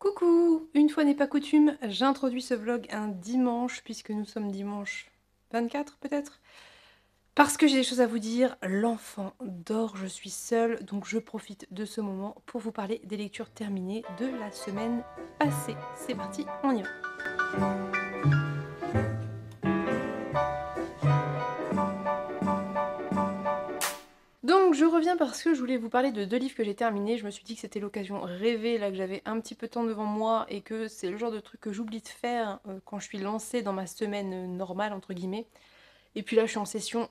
Coucou Une fois n'est pas coutume, j'introduis ce vlog un dimanche, puisque nous sommes dimanche 24 peut-être, parce que j'ai des choses à vous dire, l'enfant dort, je suis seule, donc je profite de ce moment pour vous parler des lectures terminées de la semaine passée. C'est parti, on y va donc je reviens parce que je voulais vous parler de deux livres que j'ai terminés. Je me suis dit que c'était l'occasion rêvée, là que j'avais un petit peu de temps devant moi et que c'est le genre de truc que j'oublie de faire euh, quand je suis lancée dans ma semaine euh, normale, entre guillemets. Et puis là, je suis en session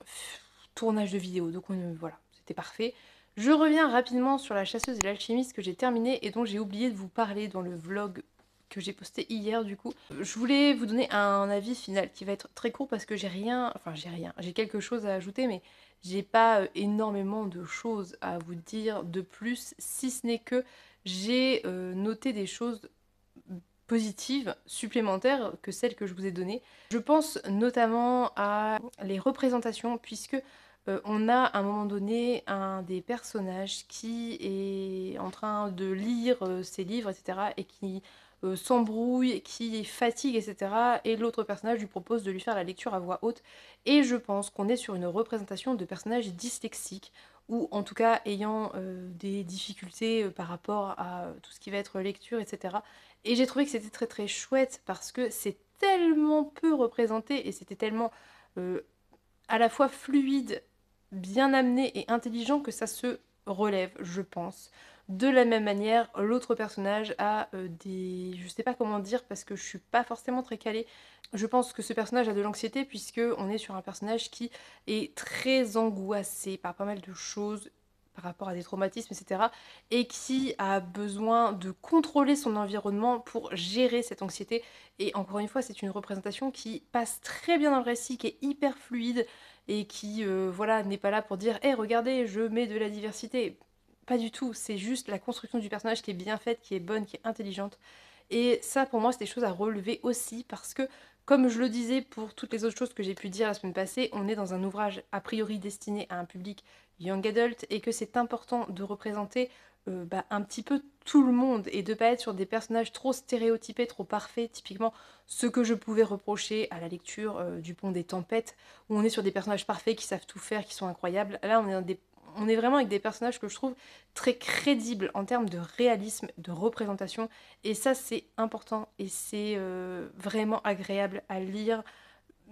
tournage de vidéo, donc euh, voilà, c'était parfait. Je reviens rapidement sur La chasseuse et l'alchimiste que j'ai terminé et dont j'ai oublié de vous parler dans le vlog que j'ai posté hier du coup. Je voulais vous donner un avis final qui va être très court parce que j'ai rien, enfin j'ai rien, j'ai quelque chose à ajouter mais j'ai pas euh, énormément de choses à vous dire de plus, si ce n'est que j'ai euh, noté des choses positives supplémentaires que celles que je vous ai données. Je pense notamment à les représentations puisque euh, on a à un moment donné un des personnages qui est en train de lire ses livres, etc. et qui euh, s'embrouille, qui fatigue, etc. Et l'autre personnage lui propose de lui faire la lecture à voix haute. Et je pense qu'on est sur une représentation de personnages dyslexiques ou en tout cas ayant euh, des difficultés euh, par rapport à tout ce qui va être lecture, etc. Et j'ai trouvé que c'était très très chouette parce que c'est tellement peu représenté et c'était tellement à la fois fluide, bien amené et intelligent que ça se relève, je pense. De la même manière, l'autre personnage a euh, des... Je sais pas comment dire parce que je suis pas forcément très calée. Je pense que ce personnage a de l'anxiété puisque on est sur un personnage qui est très angoissé par pas mal de choses par rapport à des traumatismes, etc. Et qui a besoin de contrôler son environnement pour gérer cette anxiété. Et encore une fois, c'est une représentation qui passe très bien dans le récit, qui est hyper fluide et qui, euh, voilà, n'est pas là pour dire, hé, eh, regardez, je mets de la diversité. Pas du tout, c'est juste la construction du personnage qui est bien faite, qui est bonne, qui est intelligente. Et ça, pour moi, c'est des choses à relever aussi parce que, comme je le disais pour toutes les autres choses que j'ai pu dire la semaine passée, on est dans un ouvrage a priori destiné à un public young adult et que c'est important de représenter euh, bah, un petit peu tout le monde et de pas être sur des personnages trop stéréotypés, trop parfaits, typiquement ce que je pouvais reprocher à la lecture euh, du Pont des Tempêtes, où on est sur des personnages parfaits qui savent tout faire, qui sont incroyables. Là, on est dans des on est vraiment avec des personnages que je trouve très crédibles en termes de réalisme, de représentation. Et ça, c'est important et c'est euh, vraiment agréable à lire,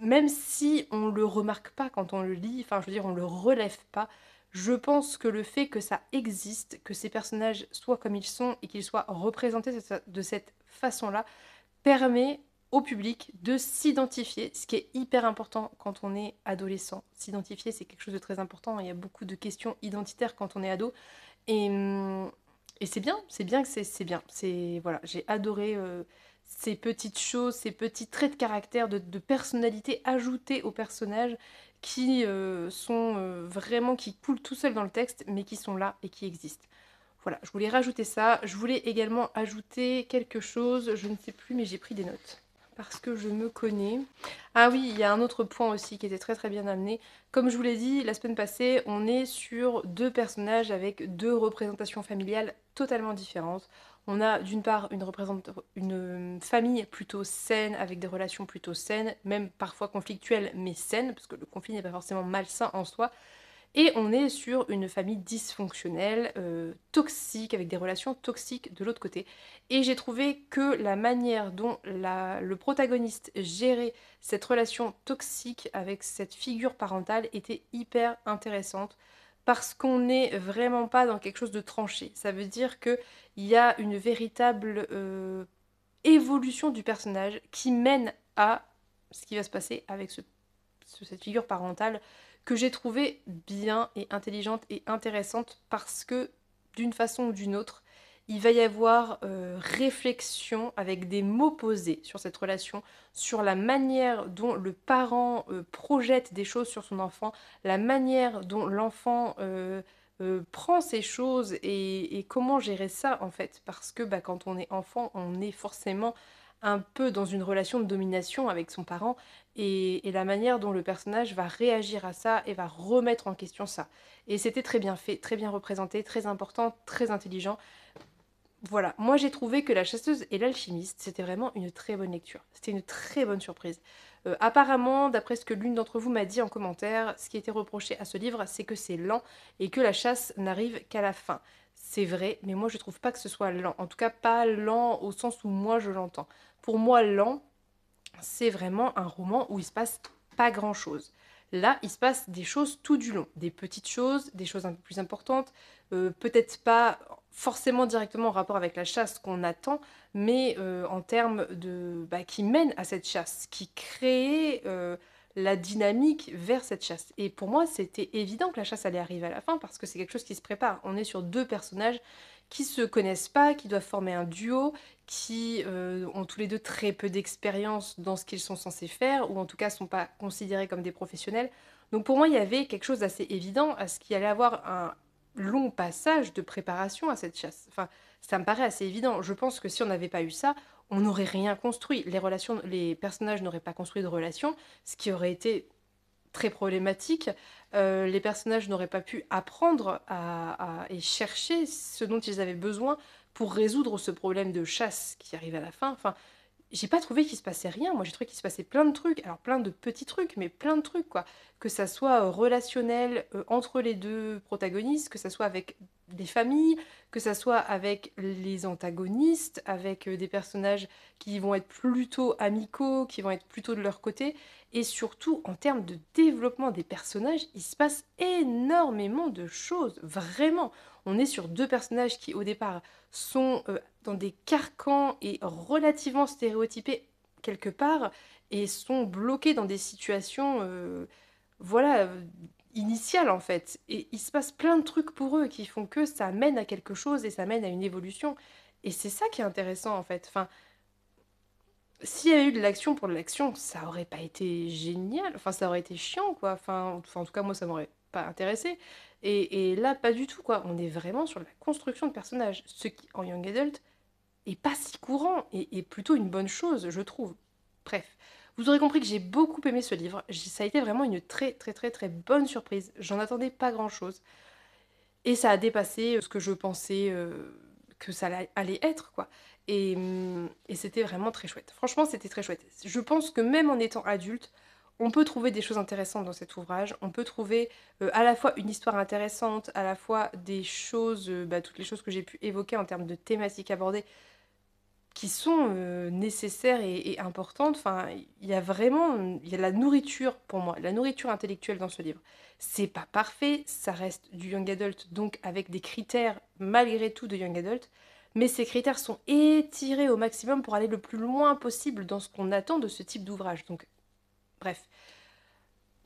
même si on le remarque pas quand on le lit, enfin, je veux dire, on le relève pas. Je pense que le fait que ça existe, que ces personnages soient comme ils sont et qu'ils soient représentés de cette façon-là, permet au public de s'identifier, ce qui est hyper important quand on est adolescent. S'identifier, c'est quelque chose de très important. Hein. Il y a beaucoup de questions identitaires quand on est ado. Et, hum, c'est bien, c'est bien que c'est bien. voilà, j'ai adoré euh, ces petites choses, ces petits traits de caractère, de, personnalité ajoutés aux personnages qui euh, sont euh, vraiment qui coulent tout seul dans le texte, mais qui sont là et qui existent. Voilà, je voulais rajouter ça. Je voulais également ajouter quelque chose, je ne sais plus, mais j'ai pris des notes parce que je me connais. Ah oui, il y a un autre point aussi qui était très très bien amené. Comme je vous l'ai dit la semaine passée, on est sur deux personnages avec deux représentations familiales totalement différentes. On a d'une part une, famille plutôt saine, avec des relations plutôt saines, même parfois conflictuelles, mais saines, parce que le conflit n'est pas forcément malsain en soi. Et on est sur une famille dysfonctionnelle, euh, toxique, avec des relations toxiques de l'autre côté. Et j'ai trouvé que la manière dont le protagoniste gérait cette relation toxique avec cette figure parentale était hyper intéressante parce qu'on n'est vraiment pas dans quelque chose de tranché. Ça veut dire qu'il y a une véritable euh, évolution du personnage qui mène à ce qui va se passer avec cette figure parentale que j'ai trouvé bien et intelligente et intéressante parce que d'une façon ou d'une autre, il va y avoir euh, réflexion avec des mots posés sur cette relation, sur la manière dont le parent euh, projette des choses sur son enfant, la manière dont l'enfant euh, prend ces choses et, comment gérer ça en fait. Parce que bah, quand on est enfant, on est forcément un peu dans une relation de domination avec son parent et, la manière dont le personnage va réagir à ça et va remettre en question ça. Et c'était très bien fait, très bien représenté, très important, très intelligent. Voilà, moi j'ai trouvé que La chasseuse et l'alchimiste, c'était vraiment une très bonne lecture. C'était une très bonne surprise. Euh, apparemment, d'après ce que l'une d'entre vous m'a dit en commentaire, ce qui était reproché à ce livre, c'est que c'est lent et que la chasse n'arrive qu'à la fin. C'est vrai, mais moi je trouve pas que ce soit lent. En tout cas, pas lent au sens où moi je l'entends. Pour moi, L'An, c'est vraiment un roman où il se passe pas grand-chose. Là, il se passe des choses tout du long, des petites choses, des choses un peu plus importantes, euh, peut-être pas forcément directement en rapport avec la chasse qu'on attend, mais euh, en termes de bah, qui mène à cette chasse, qui crée euh, la dynamique vers cette chasse. Et pour moi, c'était évident que la chasse allait arriver à la fin parce que c'est quelque chose qui se prépare. On est sur deux personnages qui se connaissent pas, qui doivent former un duo, qui euh, ont tous les deux très peu d'expérience dans ce qu'ils sont censés faire, ou en tout cas ne sont pas considérés comme des professionnels. Donc pour moi, il y avait quelque chose d'assez évident à ce qu'il allait avoir un long passage de préparation à cette chasse. Enfin, ça me paraît assez évident. Je pense que si on n'avait pas eu ça, on n'aurait rien construit. Les relations, les personnages n'auraient pas construit de relations, ce qui aurait été très problématique. Euh, les personnages n'auraient pas pu apprendre à, et chercher ce dont ils avaient besoin pour résoudre ce problème de chasse qui arrive à la fin. Enfin, j'ai pas trouvé qu'il se passait rien. Moi, j'ai trouvé qu'il se passait plein de trucs. Alors, plein de petits trucs, mais plein de trucs, quoi. Que ça soit euh, relationnel euh, entre les deux protagonistes, que ça soit avec des familles, que ça soit avec les antagonistes, avec euh, des personnages qui vont être plutôt amicaux, qui vont être plutôt de leur côté. Et surtout, en termes de développement des personnages, il se passe énormément de choses. Vraiment on est sur deux personnages qui au départ sont euh, dans des carcans et relativement stéréotypés quelque part et sont bloqués dans des situations euh, voilà euh, initiales en fait et il se passe plein de trucs pour eux qui font que ça mène à quelque chose et ça mène à une évolution et c'est ça qui est intéressant en fait enfin s'il y avait eu de l'action pour de l'action, ça aurait pas été génial. Enfin, ça aurait été chiant, quoi. Enfin, en tout cas, moi, ça m'aurait pas intéressé. Et, là, pas du tout, quoi. On est vraiment sur la construction de personnages, ce qui, en Young Adult, est pas si courant et, est plutôt une bonne chose, je trouve. Bref, vous aurez compris que j'ai beaucoup aimé ce livre. Ça a été vraiment une très, très, très, très bonne surprise. J'en attendais pas grand-chose. Et ça a dépassé euh, ce que je pensais euh, que ça allait être, quoi. Hum, et c'était vraiment très chouette. Franchement, c'était très chouette. Je pense que même en étant adulte, on peut trouver des choses intéressantes dans cet ouvrage, on peut trouver euh, à la fois une histoire intéressante, à la fois des choses, euh, bah, toutes les choses que j'ai pu évoquer en termes de thématiques abordées, qui sont euh, nécessaires et, importantes. Enfin, il y a vraiment, il y a la nourriture pour moi, la nourriture intellectuelle dans ce livre. C'est pas parfait, ça reste du young adult, donc avec des critères malgré tout de young adult, mais ces critères sont étirés au maximum pour aller le plus loin possible dans ce qu'on attend de ce type d'ouvrage. Donc Bref.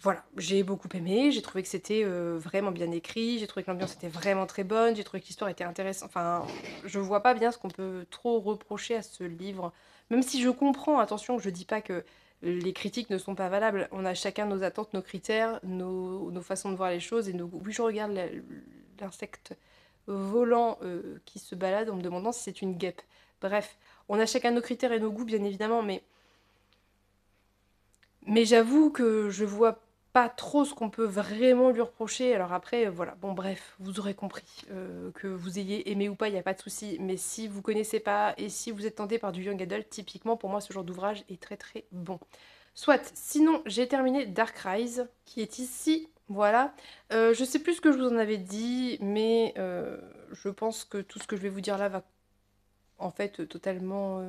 Voilà, j'ai beaucoup aimé, j'ai trouvé que c'était euh, vraiment bien écrit, j'ai trouvé que l'ambiance était vraiment très bonne, j'ai trouvé que l'histoire était intéressante. Enfin, je vois pas bien ce qu'on peut trop reprocher à ce livre. Même si je comprends, attention, je dis pas que les critiques ne sont pas valables. On a chacun nos attentes, nos critères, nos, façons de voir les choses et nos goûts. Oui, je regarde l'insecte volant euh, qui se balade en me demandant si c'est une guêpe. Bref, on a chacun nos critères et nos goûts, bien évidemment, mais mais j'avoue que je vois pas trop ce qu'on peut vraiment lui reprocher. Alors après, voilà, bon bref, vous aurez compris. Euh, que vous ayez aimé ou pas, il n'y a pas de souci. Mais si vous connaissez pas et si vous êtes tenté par du young adult, typiquement pour moi ce genre d'ouvrage est très très bon. Soit, sinon j'ai terminé Dark Rise, qui est ici. Voilà. Je euh, je sais plus ce que je vous en avais dit, mais euh, je pense que tout ce que je vais vous dire là va en fait totalement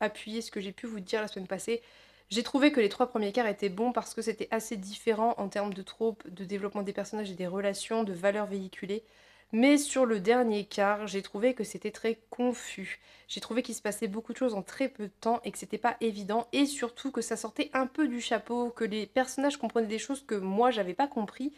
appuyer ce que j'ai pu vous dire la semaine passée. J'ai trouvé que les trois premiers quarts étaient bons parce que c'était assez différent en termes de tropes, de développement des personnages et des relations, de valeurs véhiculées. Mais sur le dernier quart, j'ai trouvé que c'était très confus. J'ai trouvé qu'il se passait beaucoup de choses en très peu de temps et que c'était pas évident et surtout que ça sortait un peu du chapeau, que les personnages comprenaient des choses que moi j'avais pas compris.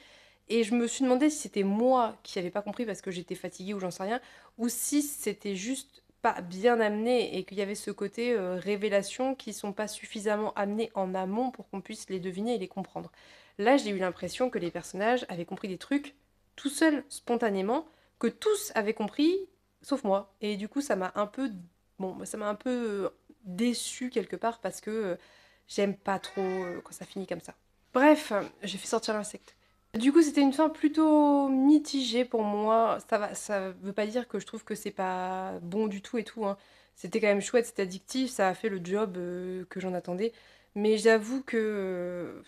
Et je me suis demandé si c'était moi qui n'avais pas compris parce que j'étais fatiguée ou j'en sais rien, ou si c'était juste bien amenés et qu'il y avait ce côté euh, révélation qui sont pas suffisamment amenés en amont pour qu'on puisse les deviner et les comprendre. Là, j'ai eu l'impression que les personnages avaient compris des trucs tout seuls, spontanément, que tous avaient compris, sauf moi. Et du coup, ça m'a un peu, bon, ça m'a un peu euh, déçu quelque part parce que euh, j'aime pas trop quand ça finit comme ça. Bref, j'ai fait sortir l'insecte. Du coup, c'était une fin plutôt mitigée pour moi. Ça ne veut pas dire que je trouve que c'est pas bon du tout et tout. Hein. C'était quand même chouette, c'était addictif, ça a fait le job euh, que j'en attendais. Mais j'avoue que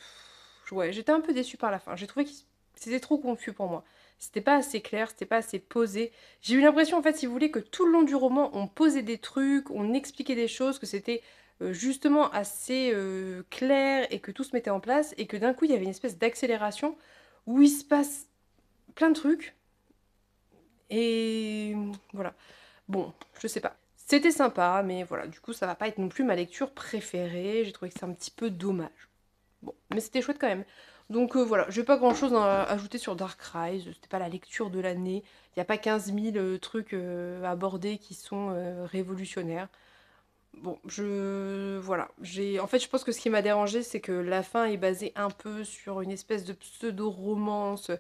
j'étais un peu déçue par la fin. J'ai trouvé que c'était trop confus pour moi. C'était pas assez clair, c'était pas assez posé. J'ai eu l'impression, en fait, si vous voulez, que tout le long du roman, on posait des trucs, on expliquait des choses, que c'était euh, justement assez euh, clair et que tout se mettait en place et que d'un coup, il y avait une espèce d'accélération où il se passe plein de trucs. Et voilà. Bon, je sais pas. C'était sympa, mais voilà, du coup, ça va pas être non plus ma lecture préférée. J'ai trouvé que c'est un petit peu dommage. Bon, mais c'était chouette quand même. Donc euh, voilà, j'ai pas grand chose à ajouter sur Dark Rise, c'était pas la lecture de l'année, il n'y a pas 15 000 euh, trucs euh, abordés qui sont révolutionnaires. Bon, je voilà, j'ai en fait je pense que ce qui m'a dérangé c'est que la fin est basée un peu sur une espèce de pseudo-romance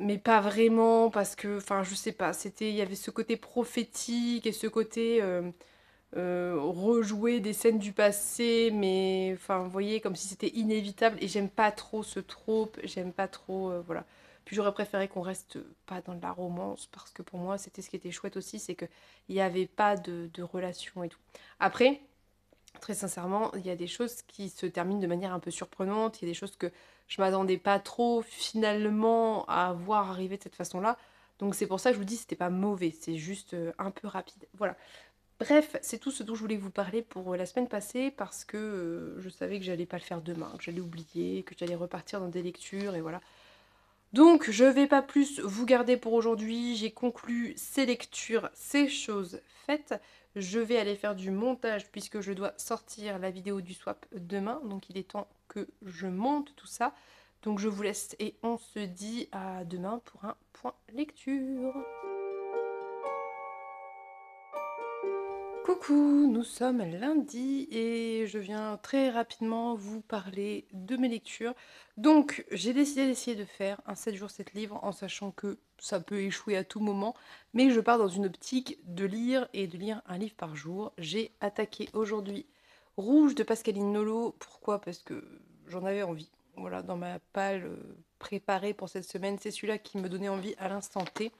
mais pas vraiment parce que enfin je sais pas, c'était il y avait ce côté prophétique et ce côté euh, euh, rejouer des scènes du passé mais enfin vous voyez comme si c'était inévitable et j'aime pas trop ce trope, j'aime pas trop euh, voilà. Puis j'aurais préféré qu'on reste pas dans de la romance parce que pour moi c'était ce qui était chouette aussi, c'est qu'il n'y avait pas de, relation et tout. Après, très sincèrement, il y a des choses qui se terminent de manière un peu surprenante, il y a des choses que je m'attendais pas trop finalement à voir arriver de cette façon-là. Donc c'est pour ça que je vous dis c'était pas mauvais, c'est juste euh, un peu rapide. Voilà. Bref, c'est tout ce dont je voulais vous parler pour euh, la semaine passée parce que euh, je savais que j'allais pas le faire demain, que j'allais oublier, que j'allais repartir dans des lectures et voilà. Donc je ne vais pas plus vous garder pour aujourd'hui, j'ai conclu ces lectures, ces choses faites. Je vais aller faire du montage puisque je dois sortir la vidéo du swap demain, donc il est temps que je monte tout ça. Donc je vous laisse et on se dit à demain pour un point lecture. Coucou, nous sommes lundi et je viens très rapidement vous parler de mes lectures. Donc j'ai décidé d'essayer de faire un 7 jours 7 livres en sachant que ça peut échouer à tout moment, mais je pars dans une optique de lire et de lire un livre par jour. J'ai attaqué aujourd'hui Rouge de Pascaline Nolo. Pourquoi Parce que j'en avais envie. Voilà, dans ma palle préparée pour cette semaine, c'est celui-là qui me donnait envie à l'instant T.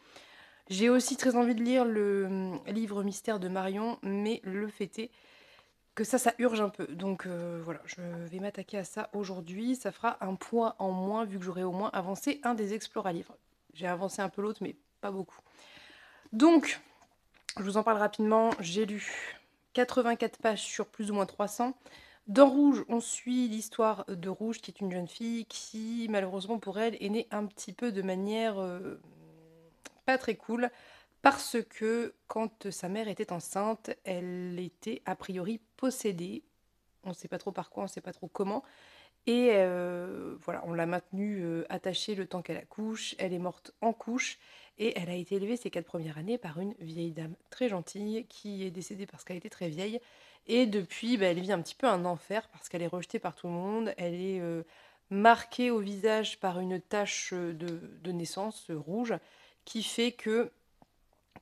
J'ai aussi très envie de lire le hum, livre Mystère de Marion, mais le fait est que ça, ça urge un peu. Donc euh, voilà, je vais m'attaquer à ça aujourd'hui. Ça fera un poids en moins vu que j'aurai au moins avancé un des à livres. J'ai avancé un peu l'autre, mais pas beaucoup. Donc, je vous en parle rapidement. J'ai lu 84 pages sur plus ou moins 300. Dans Rouge, on suit l'histoire de Rouge, qui est une jeune fille qui, malheureusement pour elle, est née un petit peu de manière euh, pas très cool parce que quand sa mère était enceinte, elle était a priori possédée. On sait pas trop par quoi, on sait pas trop comment. Et euh, voilà, on l'a maintenue euh, attachée le temps qu'elle accouche. Elle est morte en couche et elle a été élevée ces quatre premières années par une vieille dame très gentille qui est décédée parce qu'elle était très vieille. Et depuis, bah, elle vit un petit peu un enfer parce qu'elle est rejetée par tout le monde. Elle est euh, marquée au visage par une tache de, de naissance rouge qui fait que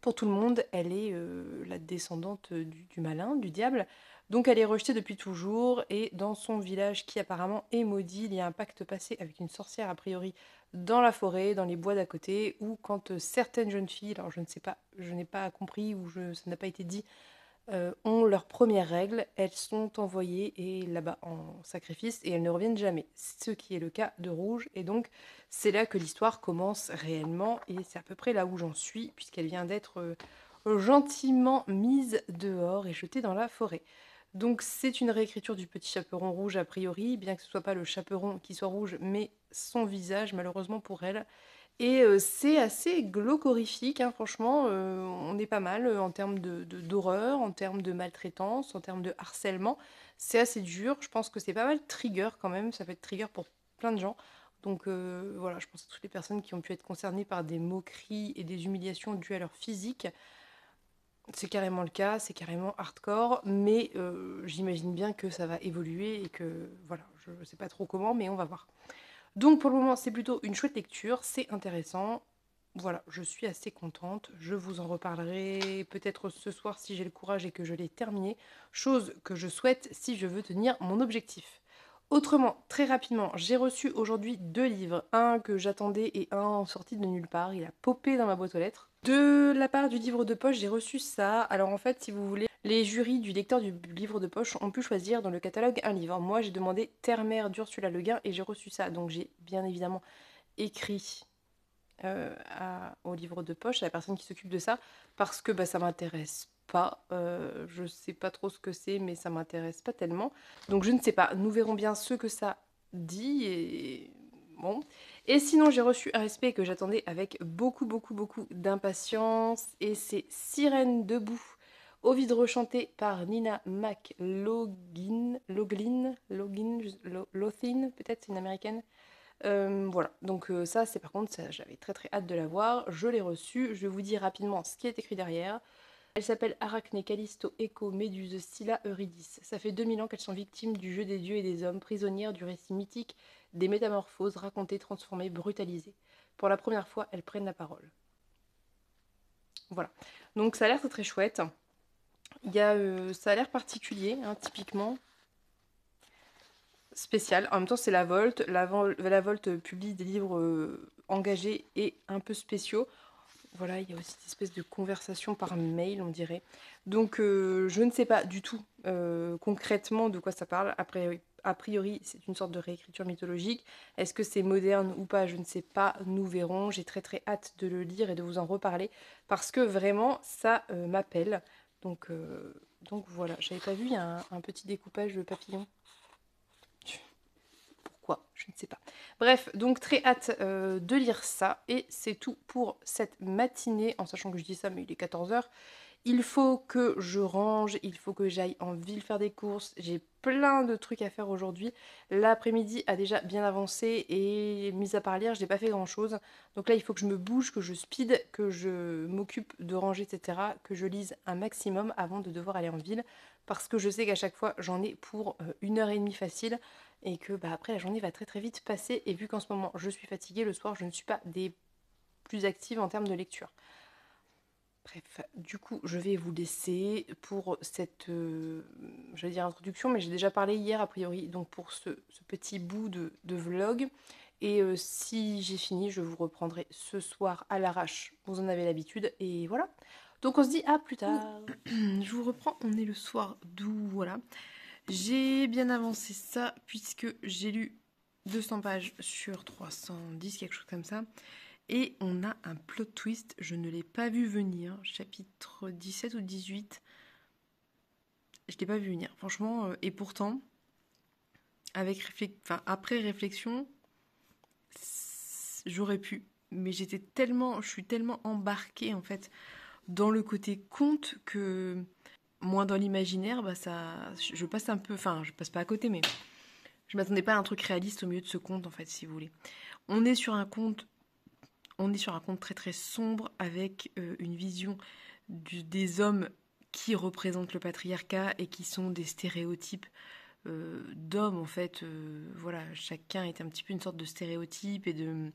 pour tout le monde, elle est euh, la descendante du, malin, du diable. Donc elle est rejetée depuis toujours et dans son village qui apparemment est maudit, il y a un pacte passé avec une sorcière a priori dans la forêt, dans les bois d'à côté, où quand euh, certaines jeunes filles, alors je ne sais pas, je n'ai pas compris ou ça n'a pas été dit, euh, ont leurs premières règles, elles sont envoyées et là-bas en sacrifice et elles ne reviennent jamais. Ce qui est le cas de Rouge et donc c'est là que l'histoire commence réellement et c'est à peu près là où j'en suis puisqu'elle vient d'être euh, gentiment mise dehors et jetée dans la forêt. Donc c'est une réécriture du petit chaperon rouge a priori, bien que ce soit pas le chaperon qui soit rouge, mais son visage malheureusement pour elle. Et euh, c'est assez glaucorifique, hein, franchement, euh, on est pas mal euh, en termes d'horreur, de, en termes de maltraitance, en termes de harcèlement. C'est assez dur, je pense que c'est pas mal trigger quand même, ça peut être trigger pour plein de gens. Donc voilà, je pense à toutes les personnes qui ont pu être concernées par des moqueries et des humiliations dues à leur physique. C'est carrément le cas, c'est carrément hardcore, mais j'imagine bien que ça va évoluer et que voilà, je sais pas trop comment, mais on va voir. Donc pour le moment, c'est plutôt une chouette lecture, c'est intéressant. Voilà, je suis assez contente. Je vous en reparlerai peut-être ce soir si j'ai le courage et que je l'ai terminé. Chose que je souhaite si je veux tenir mon objectif. Autrement, très rapidement, j'ai reçu aujourd'hui deux livres, un que j'attendais et un sorti de nulle part, il a popé dans ma boîte aux lettres. De la part du livre de poche, j'ai reçu ça. Alors en fait, si vous voulez, les jurys du lecteur du livre de poche ont pu choisir dans le catalogue un livre. Moi, j'ai demandé Terre-Mère d'Ursula Le Guin et j'ai reçu ça. Donc, j'ai bien évidemment écrit euh, au livre de poche, à la personne qui s'occupe de ça, parce que ça bah, ça m'intéresse pas. Je euh, je sais pas trop ce que c'est, mais ça m'intéresse pas tellement. Donc, je ne sais pas. Nous verrons bien ce que ça dit et bon. Et sinon, j'ai reçu un respect que j'attendais avec beaucoup, beaucoup, beaucoup d'impatience et c'est Sirène debout vide rechanté par Nina McLaughlin, Loglin, Lothin, peut-être c'est une américaine. Euh, voilà, donc euh, ça c'est par contre, j'avais très très hâte de la voir, je l'ai reçue, je vous dis rapidement ce qui est écrit derrière. Elle s'appelle Arachné, Callisto, Echo, Méduse, Scylla, Eurydice. Ça fait 2000 ans qu'elles sont victimes du jeu des dieux et des hommes, prisonnières du récit mythique des métamorphoses racontées, transformées, brutalisées. Pour la première fois, elles prennent la parole. Voilà, donc ça a l'air très très chouette. Il y a, euh, ça a l'air particulier, hein, typiquement spécial. En même temps, c'est la Volte. La, Volte publie des livres euh, engagés et un peu spéciaux. Voilà, il y a aussi des espèce de conversation par mail, on dirait. Donc, euh, je ne sais pas du tout concrètement de quoi ça parle. a priori, c'est une sorte de réécriture mythologique. Est-ce que c'est moderne ou pas Je ne sais pas. Nous verrons. J'ai très très hâte de le lire et de vous en reparler parce que vraiment, ça m'appelle. Donc, euh, donc voilà, j'avais pas vu, il y a un, petit découpage de papillon. Pourquoi Je ne sais pas. Bref, donc très hâte euh, de lire ça. Et c'est tout pour cette matinée, en sachant que je dis ça, mais il est 14h il faut que je range, il faut que j'aille en ville faire des courses, j'ai plein de trucs à faire aujourd'hui. L'après-midi a déjà bien avancé et mis à part lire, je n'ai pas fait grand-chose. Donc là, il faut que je me bouge, que je speed, que je m'occupe de ranger, etc., que je lise un maximum avant de devoir aller en ville parce que je sais qu'à chaque fois, j'en ai pour euh, une heure et demie facile et que bah, après la journée va très très vite passer et vu qu'en ce moment je suis fatiguée, le soir je ne suis pas des plus actives en termes de lecture. Bref, du coup, je vais vous laisser pour cette, euh, je dire introduction, mais j'ai déjà parlé hier a priori, donc pour ce, petit bout de, vlog. Et euh, si j'ai fini, je vous reprendrai ce soir à l'arrache. Vous en avez l'habitude, et voilà. Donc on se dit à plus tard. je vous reprends, on est le soir d'où, voilà. J'ai bien avancé ça, puisque j'ai lu 200 pages sur 310, quelque chose comme ça. Et on a un plot twist, je ne l'ai pas vu venir, chapitre 17 ou 18. Je ne l'ai pas vu venir, franchement. Euh, et pourtant, après réflexion, j'aurais pu. Mais j'étais tellement, je suis tellement embarquée en fait dans le côté conte que moins dans l'imaginaire, bah ça, je passe un peu, enfin je passe pas à côté, mais je m'attendais pas à un truc réaliste au milieu de ce conte en fait, si vous voulez. On est sur un conte on est sur un compte très très sombre avec euh, une vision des hommes qui représentent le patriarcat et qui sont des stéréotypes euh, d'hommes en fait. Euh, voilà, chacun est un petit peu une sorte de stéréotype et de,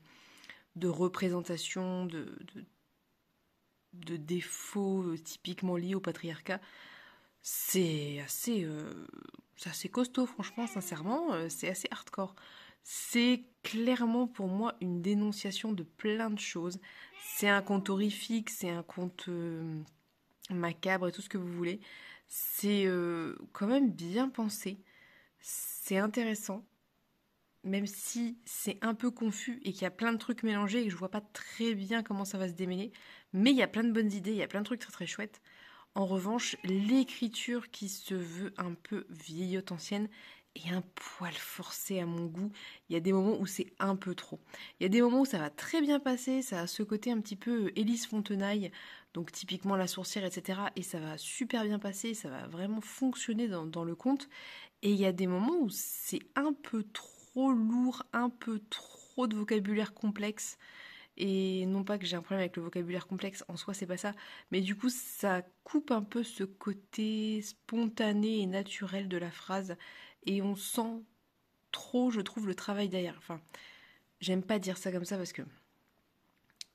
de représentation de, de, défauts typiquement liés au patriarcat. C'est assez, assez costaud franchement, sincèrement, c'est assez hardcore. C'est clairement pour moi une dénonciation de plein de choses. C'est un conte horrifique, c'est un conte euh, macabre et tout ce que vous voulez. C'est euh, quand même bien pensé, c'est intéressant, même si c'est un peu confus et qu'il y a plein de trucs mélangés et que je vois pas très bien comment ça va se démêler. Mais il y a plein de bonnes idées, il y a plein de trucs très très chouettes. En revanche, l'écriture qui se veut un peu vieillotte ancienne et un poil forcé à mon goût. Il y a des moments où c'est un peu trop. Il y a des moments où ça va très bien passer, ça a ce côté un petit peu euh, Élise Fontenaille, donc typiquement la sorcière, etc. Et ça va super bien passer, ça va vraiment fonctionner dans, dans le conte. Et il y a des moments où c'est un peu trop lourd, un peu trop de vocabulaire complexe. Et non pas que j'ai un problème avec le vocabulaire complexe, en soi c'est pas ça, mais du coup ça coupe un peu ce côté spontané et naturel de la phrase et on sent trop, je trouve, le travail derrière. Enfin, j'aime pas dire ça comme ça parce que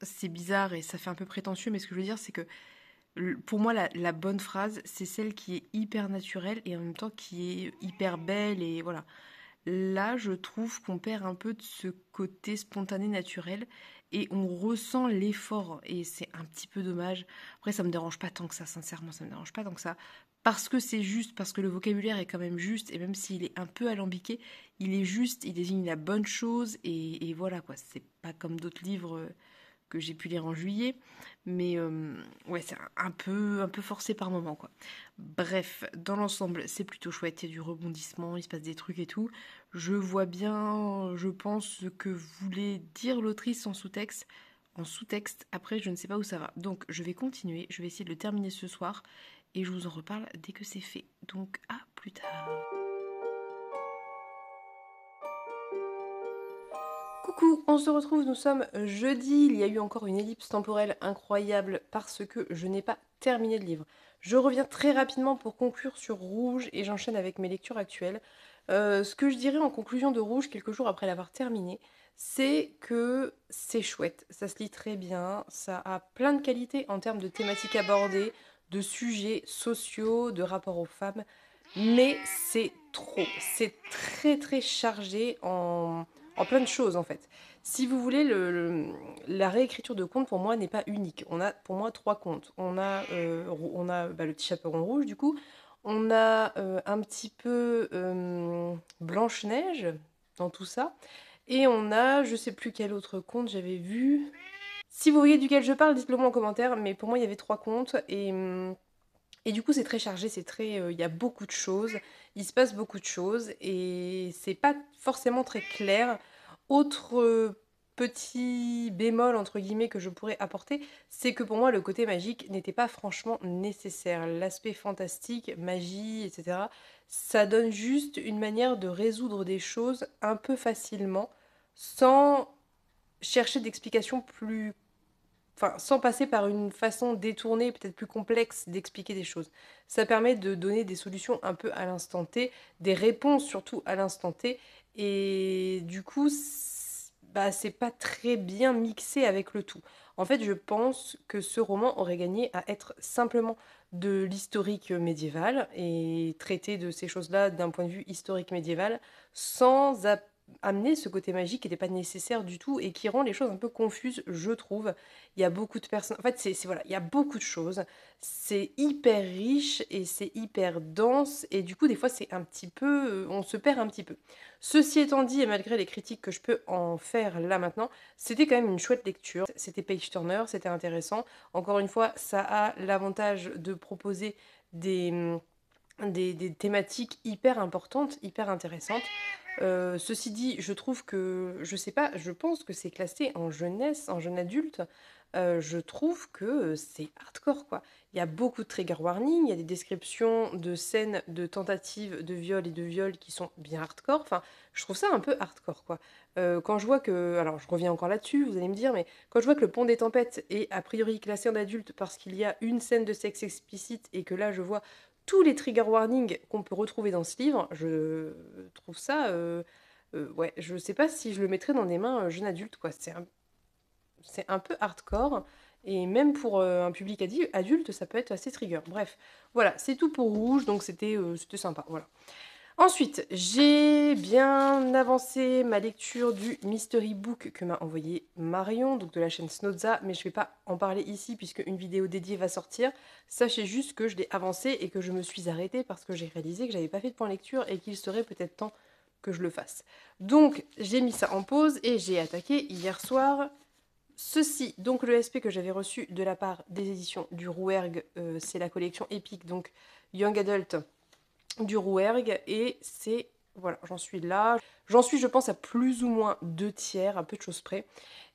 c'est bizarre et ça fait un peu prétentieux, mais ce que je veux dire, c'est que pour moi, la, bonne phrase, c'est celle qui est hyper naturelle et en même temps qui est hyper belle et voilà. Là, je trouve qu'on perd un peu de ce côté spontané naturel et on ressent l'effort et c'est un petit peu dommage. Après, ça me dérange pas tant que ça, sincèrement, ça me dérange pas tant que ça parce que c'est juste, parce que le vocabulaire est quand même juste, et même s'il est un peu alambiqué, il est juste, il désigne la bonne chose, et, voilà quoi. C'est pas comme d'autres livres euh, que j'ai pu lire en juillet, mais euh, ouais, c'est un peu, un peu forcé par moment quoi. Bref, dans l'ensemble, c'est plutôt chouette, il y a du rebondissement, il se passe des trucs et tout. Je vois bien, je pense, ce que voulait dire l'autrice en sous-texte. En sous-texte, après, je ne sais pas où ça va. Donc, je vais continuer, je vais essayer de le terminer ce soir et je vous en reparle dès que c'est fait. Donc à plus tard. Coucou, on se retrouve, nous sommes jeudi, il y a eu encore une ellipse temporelle incroyable parce que je n'ai pas terminé le livre. Je reviens très rapidement pour conclure sur Rouge et j'enchaîne avec mes lectures actuelles. Euh, ce que je dirais en conclusion de Rouge quelques jours après l'avoir terminé, c'est que c'est chouette, ça se lit très bien, ça a plein de qualités en termes de thématiques abordées, de sujets sociaux, de rapport aux femmes, mais c'est trop. C'est très très chargé en, plein de choses en fait. Si vous voulez, la réécriture de contes pour moi n'est pas unique. On a pour moi trois contes. On a, euh, on a bah, le petit chaperon rouge du coup. On a euh, un petit peu euh, Blanche-Neige dans tout ça. Et on a, je sais plus quel autre conte j'avais vu. Si vous voyez duquel je parle, dites-le moi en commentaire, mais pour moi il y avait trois comptes et, mm, du coup c'est très chargé, c'est très. Euh, il y a beaucoup de choses, il se passe beaucoup de choses et c'est pas forcément très clair. Autre euh, petit bémol entre guillemets que je pourrais apporter, c'est que pour moi le côté magique n'était pas franchement nécessaire. L'aspect fantastique, magie, etc., ça donne juste une manière de résoudre des choses un peu facilement sans chercher d'explications plus sans passer par une façon détournée, peut-être plus complexe d'expliquer des choses. Ça permet de donner des solutions un peu à l'instant T, des réponses surtout à l'instant T, et du coup, bah, c'est pas très bien mixé avec le tout. En fait, je pense que ce roman aurait gagné à être simplement de l'historique médiéval et traiter de ces choses-là d'un point de vue historique médiéval sans amener ce côté magique qui n'était pas nécessaire du tout et qui rend les choses un peu confuses, je trouve. Il y a beaucoup de personnes. En fait, c'est voilà, il y a beaucoup de choses. C'est hyper riche et c'est hyper dense et du coup, des fois, c'est un petit peu, euh, on se perd un petit peu. Ceci étant dit, et malgré les critiques que je peux en faire là maintenant, c'était quand même une chouette lecture. C'était page turner, c'était intéressant. Encore une fois, ça a l'avantage de proposer des hum, des, thématiques hyper importantes, hyper intéressantes. Euh, ceci dit, je trouve que, je sais pas, je pense que c'est classé en jeunesse, en jeune adulte. Euh, je trouve que c'est hardcore quoi. Il y a beaucoup de trigger warning, il y a des descriptions de scènes de tentatives de viol et de viol qui sont bien hardcore. Enfin, je trouve ça un peu hardcore quoi. Euh, quand je vois que, alors je reviens encore là-dessus, vous allez me dire, mais quand je vois que le pont des tempêtes est a priori classé en adulte parce qu'il y a une scène de sexe explicite et que là je vois tous les trigger warnings qu'on peut retrouver dans ce livre, je trouve ça. Euh, euh, ouais, je sais pas si je le mettrais dans des mains euh, jeunes adultes, quoi. C'est un, un peu hardcore. Et même pour un public adulte, ça peut être assez trigger. Bref, voilà, c'est tout pour Rouge, donc c'était, c'était sympa. Voilà. Ensuite, j'ai bien avancé ma lecture du mystery book que m'a envoyé Marion, donc de la chaîne Snozza, mais je ne vais pas en parler ici puisque une vidéo dédiée va sortir. Sachez juste que je l'ai avancé et que je me suis arrêtée parce que j'ai réalisé que j'avais pas fait de point lecture et qu'il serait peut-être temps que je le fasse. Donc j'ai mis ça en pause et j'ai attaqué hier soir ceci, donc le SP que j'avais reçu de la part des éditions du Rouergue, euh, c'est la collection épique, donc Young Adult du Rouergue et c'est voilà, j'en suis là. J'en suis, je pense, à plus ou moins deux tiers, un peu de choses près.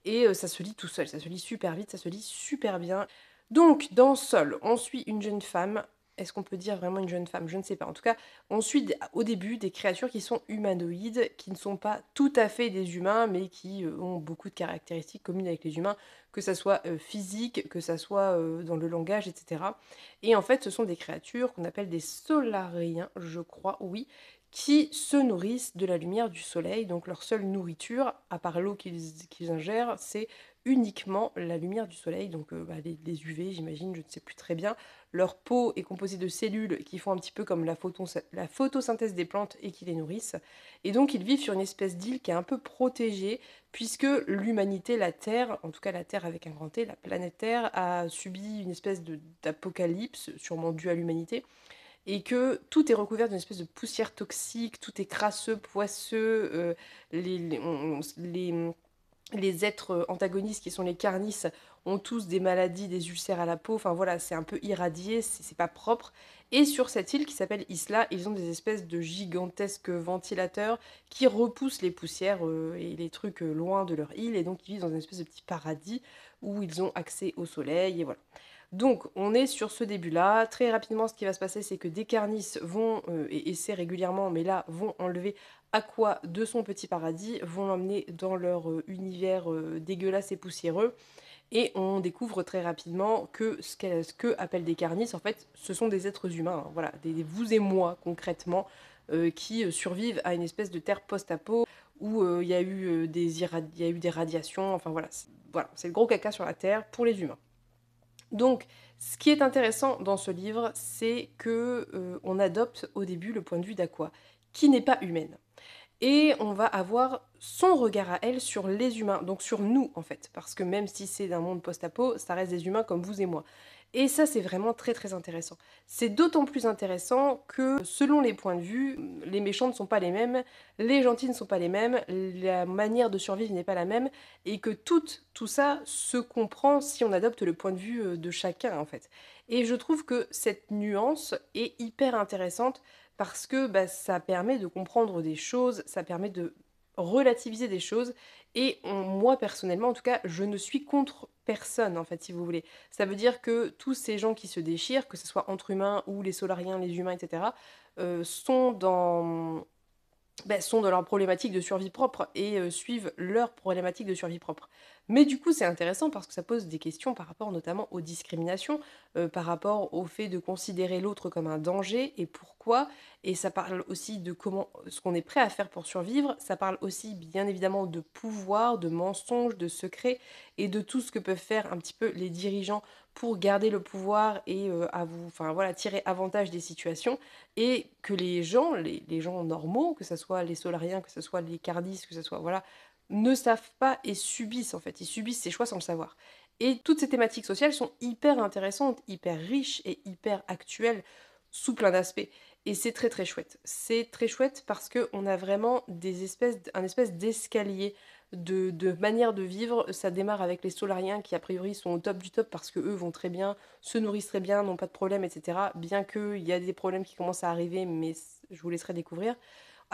Et euh, ça se lit tout seul, ça se lit super vite, ça se lit super bien. Donc, dans Sol, on suit une jeune femme. Est-ce qu'on peut dire vraiment une jeune femme Je ne sais pas. En tout cas, on suit au début des créatures qui sont humanoïdes, qui ne sont pas tout à fait des humains, mais qui euh, ont beaucoup de caractéristiques communes avec les humains, que ça soit euh, physique, que ça soit euh, dans le langage, etc. Et en fait, ce sont des créatures qu'on appelle des solariens, je crois, oui, qui se nourrissent de la lumière du soleil. Donc leur seule nourriture, à part l'eau qu'ils ingèrent, c'est uniquement la lumière du soleil, donc euh, bah, les, UV, j'imagine, je ne sais plus très bien. Leur peau est composée de cellules qui font un petit peu comme la, photosynthèse des plantes et qui les nourrissent. Et donc ils vivent sur une espèce d'île qui est un peu protégée, puisque l'humanité, la Terre, en tout cas la Terre avec un grand T, e, la planète Terre, a subi une espèce d'apocalypse, sûrement due à l'humanité et que tout est recouvert d'une espèce de poussière toxique, tout est crasseux, poisseux, euh, les, les êtres euh, antagonistes qui sont les carnisses ont tous des maladies, des ulcères à la peau. Enfin voilà, c'est un peu irradié, c'est pas propre. Et sur cette île qui s'appelle Isla, ils ont des espèces de gigantesques ventilateurs qui repoussent les poussières euh, et les trucs euh, loin de leur île. Et donc ils vivent dans une espèce de petit paradis où ils ont accès au soleil et voilà. Donc on est sur ce début-là. Très rapidement, ce qui va se passer, c'est que des carnisses vont, et essaient régulièrement, mais là, vont enlever Aqua de son petit paradis vont l'emmener dans leur euh, univers euh, dégueulasse et poussiéreux. Et on découvre très rapidement que ce, qu appellent des carnisses, en fait, ce sont des êtres humains, hein, voilà, des, vous et moi concrètement, euh, qui survivent à une espèce de terre post-apo où il y, a eu des y a eu des radiations, enfin voilà, voilà, c'est le gros caca sur la terre pour les humains. Donc, ce qui est intéressant dans ce livre, c'est que on adopte au début le point de vue d'Aqua, qui n'est pas humaine et on va avoir son regard à elle sur les humains, donc sur nous en fait, parce que même si c'est d'un monde post-apo, ça reste des humains comme vous et moi. Et ça, c'est vraiment très très intéressant. C'est d'autant plus intéressant que selon les points de vue, les méchants ne sont pas les mêmes, les gentils ne sont pas les mêmes, la manière de survivre n'est pas la même, et que tout, tout ça se comprend si on adopte le point de vue euh, de chacun en fait. Et je trouve que cette nuance est hyper intéressante parce que bah, ça permet de comprendre des choses, ça permet de relativiser des choses. Et moi personnellement, en tout cas, je ne suis contre personne, en fait, si vous voulez. Ça veut dire que tous ces gens qui se déchirent, que ce soit entre humains ou les solariens, les humains, etc., euh, sont dans bah, sont leur problématique de survie propre et euh, suivent leur problématique de survie propre. Mais du coup, c'est intéressant parce que ça pose des questions par rapport notamment aux discriminations, euh, par rapport au fait de considérer l'autre comme un danger et pourquoi. Et ça parle aussi de comment, euh, ce qu'on est prêt à faire pour survivre. Ça parle aussi, bien évidemment, de pouvoir, de mensonges, de secrets et de tout ce que peuvent faire un petit peu les dirigeants pour garder le pouvoir et euh, à vous, enfin voilà, tirer avantage des situations et que les gens, les, gens normaux, que ce soit les solariens, que ce soit les cardistes, que ce soit voilà, ne savent pas et subissent en fait. Ils subissent ces choix sans le savoir. Et toutes ces thématiques sociales sont hyper intéressantes, hyper riches et hyper actuelles sous plein d'aspects. Et c'est très très chouette. C'est très chouette parce qu'on a vraiment des espèces, un espèce d'escalier de, de, manière de vivre. Ça démarre avec les solariens qui a priori sont au top du top parce que eux vont très bien, se nourrissent très bien, n'ont pas de problème, etc. Bien qu'il y a des problèmes qui commencent à arriver, mais je vous laisserai découvrir.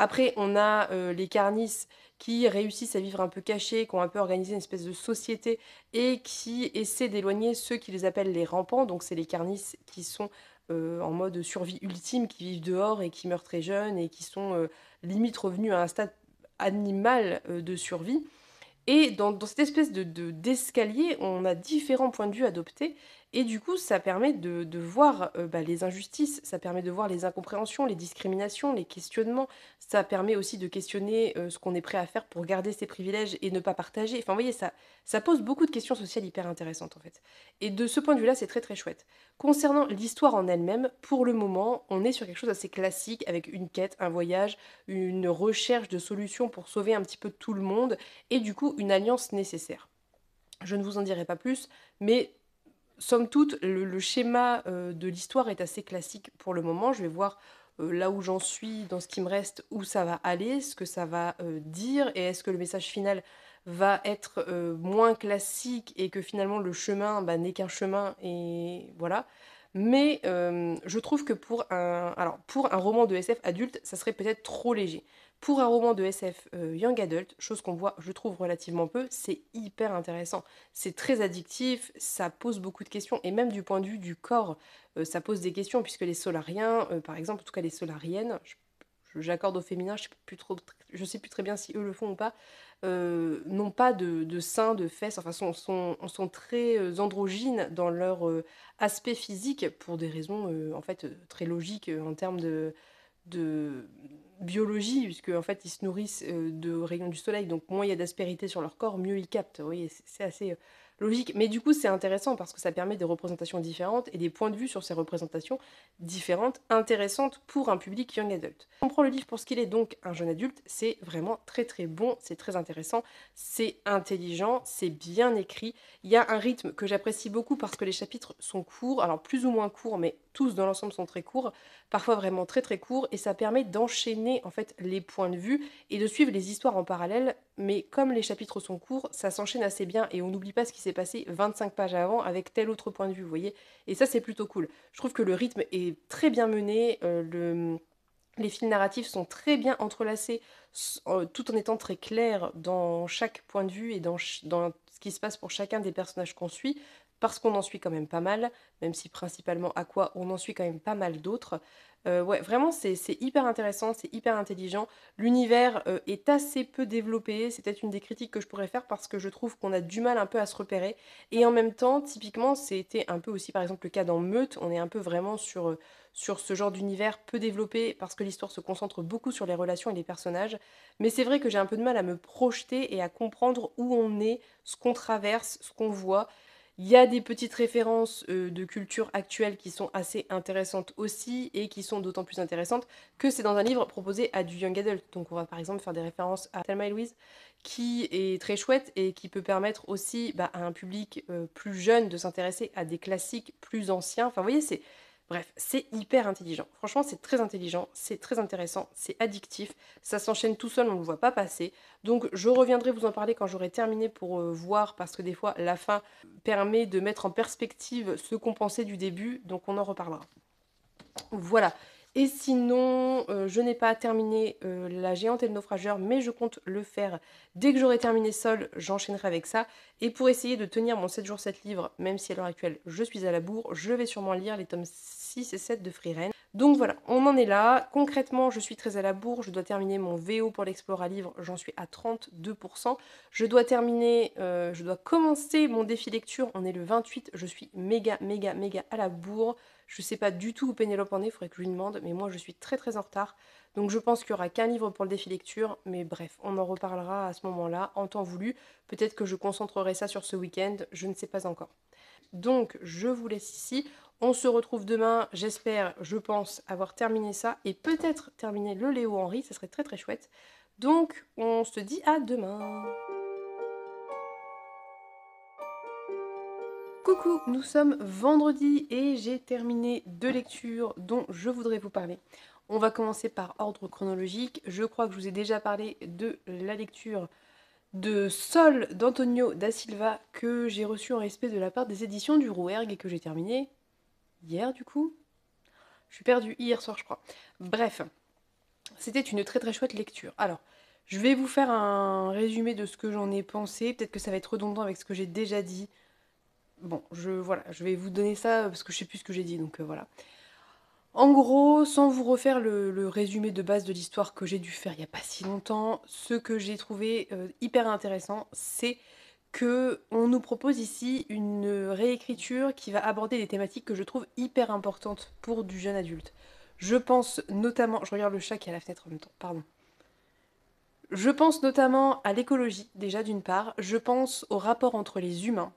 Après, on a euh, les carnisses qui réussissent à vivre un peu cachés, qui ont un peu organisé une espèce de société et qui essaient d'éloigner ceux qui les appellent les rampants. Donc, c'est les carnisses qui sont euh, en mode survie ultime, qui vivent dehors et qui meurent très jeunes et qui sont euh, limite revenus à un stade animal de survie. Et dans, cette espèce d'escalier, de, d'escalier, on a différents points de vue adoptés. Et du coup, ça permet de, voir euh, bah, les injustices, ça permet de voir les incompréhensions, les discriminations, les questionnements. Ça permet aussi de questionner euh, ce qu'on est prêt à faire pour garder ses privilèges et ne pas partager. Enfin, vous voyez, ça, ça pose beaucoup de questions sociales hyper intéressantes en fait. Et de ce point de vue-là, c'est très très chouette. Concernant l'histoire en elle-même, pour le moment, on est sur quelque chose d'assez classique avec une quête, un voyage, une recherche de solutions pour sauver un petit peu tout le monde et du coup une alliance nécessaire. Je ne vous en dirai pas plus, mais somme toute, le, schéma euh, de l'histoire est assez classique pour le moment. Je vais voir euh, là où j'en suis, dans ce qui me reste, où ça va aller, ce que ça va euh, dire, et est-ce que le message final va être moins classique et que finalement le chemin bah, n'est qu'un chemin, et voilà. Mais je trouve que pour un, alors, pour un roman de SF adulte, ça serait peut-être trop léger. Pour un roman de SF euh, Young Adult, chose qu'on voit, je trouve, relativement peu, c'est hyper intéressant. C'est très addictif, ça pose beaucoup de questions, et même du point de vue du corps, euh, ça pose des questions, puisque les solariens, euh, par exemple, en tout cas les solariennes, j'accorde au féminin, je sais sais plus très bien si eux le font ou pas, n'ont pas de, de, seins, de fesses, enfin sont, sont très androgynes dans leur aspect physique pour des raisons en fait très logiques en termes de biologie, puisque en fait ils se nourrissent euh, de rayons du soleil, donc moins il y a d'aspérité sur leur corps, mieux ils captent. c'est assez euh, logique. Mais du coup, c'est intéressant parce que ça permet des représentations différentes et des points de vue sur ces représentations différentes, intéressantes pour un public young adult. On prend le livre pour ce qu'il est donc un jeune adulte, c'est vraiment très très bon, c'est très intéressant, c'est intelligent, c'est bien écrit. Il y a un rythme que j'apprécie beaucoup parce que les chapitres sont courts, alors plus ou moins courts, mais tous dans l'ensemble sont très courts, parfois vraiment très très courts, et ça permet d'enchaîner en fait les points de vue et de suivre les histoires en parallèle mais comme les chapitres sont courts, ça s'enchaîne assez bien et on n'oublie pas ce qui s'est passé 25 pages avant avec tel autre point de vue, vous voyez. Et ça, c'est plutôt cool. Je trouve que le rythme est très bien mené, euh, les fils narratifs sont très bien entrelacés euh, tout en étant très clairs dans chaque point de vue et dans ce qui se passe pour chacun des personnages qu'on suit parce qu'on en suit quand même pas mal, même si principalement à quoi on en suit quand même pas mal d'autres. Euh, ouais, vraiment, c'est hyper intéressant, c'est hyper intelligent. L'univers euh, est assez peu développé. C'est peut-être une des critiques que je pourrais faire parce que je trouve qu'on a du mal un peu à se repérer. Et en même temps, typiquement, c'était un peu aussi, par exemple, le cas dans Meute. On est un peu vraiment sur euh, ce genre d'univers peu développé parce que l'histoire se concentre beaucoup sur les relations et les personnages. Mais c'est vrai que j'ai un peu de mal à me projeter et à comprendre où on est, ce qu'on traverse, ce qu'on voit. Il y a des petites références euh, de culture actuelle qui sont assez intéressantes aussi et qui sont d'autant plus intéressantes que c'est dans un livre proposé à du young adult. Donc on va par exemple faire des références à Thelma Louise qui est très chouette et qui peut permettre aussi bah, à un public euh, plus jeune de s'intéresser à des classiques plus anciens. Enfin vous voyez, c'est Bref, c'est hyper intelligent. Franchement, c'est très intelligent, c'est très intéressant, c'est addictif, ça s'enchaîne tout seul, on ne le voit pas passer. Donc je reviendrai vous en parler quand j'aurai terminé pour euh, voir, parce que des fois, la fin permet de mettre en perspective ce qu'on pensait du début, donc on en reparlera. Voilà, et sinon, euh, je n'ai pas terminé euh, La géante et le naufrageur, mais je compte le faire dès que j'aurai terminé Sol, j'enchaînerai avec ça. Et pour essayer de tenir mon 7 jours 7 livres, même si à l'heure actuelle je suis à la bourre, je vais sûrement lire les tomes 6 et 7 de Free Donc voilà, on en est là. Concrètement, je suis très à la bourre. Je dois terminer mon VO pour à Livre. J'en suis à 32%. Je dois terminer, euh, je dois commencer mon défi lecture. On est le 28. Je suis méga, méga, méga à la bourre. Je ne sais pas du tout où Pénélope en est, il faudrait que je lui demande, mais moi je suis très très en retard. Donc je pense qu'il n'y aura qu'un livre pour le défi lecture, mais bref, on en reparlera à ce moment-là, en temps voulu. Peut-être que je concentrerai ça sur ce week-end, je ne sais pas encore. Donc je vous laisse ici. On se retrouve demain, j'espère, je pense, avoir terminé ça et peut-être terminer le Léo henri ça serait très très chouette. Donc on se dit à demain. Coucou, nous sommes vendredi et j'ai terminé deux lectures dont je voudrais vous parler. On va commencer par ordre chronologique. Je crois que je vous ai déjà parlé de la lecture de Sol d'Antonio da Silva que j'ai reçue en respect de la part des éditions du Rouergue et que j'ai terminé hier du coup. Je suis perdue hier soir je crois. Bref, c'était une très très chouette lecture. Alors, je vais vous faire un résumé de ce que j'en ai pensé. Peut-être que ça va être redondant avec ce que j'ai déjà dit. Bon, je, voilà, je vais vous donner ça parce que je sais plus ce que j'ai dit, donc euh, voilà. En gros, sans vous refaire le, résumé de base de l'histoire que j'ai dû faire il n'y a pas si longtemps, ce que j'ai trouvé euh, hyper intéressant, c'est qu'on nous propose ici une réécriture qui va aborder des thématiques que je trouve hyper importantes pour du jeune adulte. Je pense notamment, je regarde le chat qui est à la fenêtre en même temps, pardon. Je pense notamment à l'écologie, déjà d'une part, je pense au rapport entre les humains,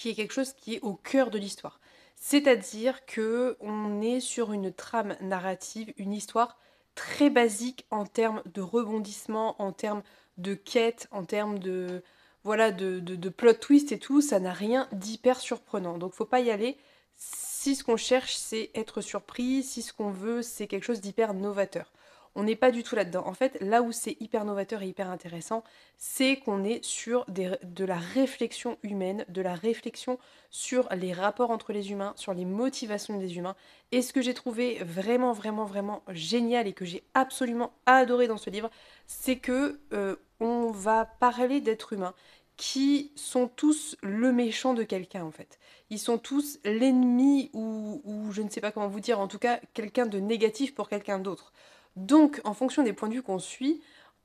qui est quelque chose qui est au cœur de l'histoire. C'est-à-dire que on est sur une trame narrative, une histoire très basique en termes de rebondissement, en termes de quête, en termes de voilà de plot twist et tout. Ça n'a rien d'hyper surprenant. Donc faut pas y aller si ce qu'on cherche c'est être surpris, si ce qu'on veut c'est quelque chose d'hyper novateur. On n'est pas du tout là-dedans. En fait, là où c'est hyper novateur et hyper intéressant, c'est qu'on est sur de la réflexion humaine, de la réflexion sur les rapports entre les humains, sur les motivations des humains. Et ce que j'ai trouvé vraiment, vraiment, vraiment génial et que j'ai absolument adoré dans ce livre, c'est que euh, on va parler d'êtres humains qui sont tous le méchant de quelqu'un en fait. Ils sont tous l'ennemi ou, je ne sais pas comment vous dire, en tout cas quelqu'un de négatif pour quelqu'un d'autre. Donc, en fonction des points de vue qu'on suit,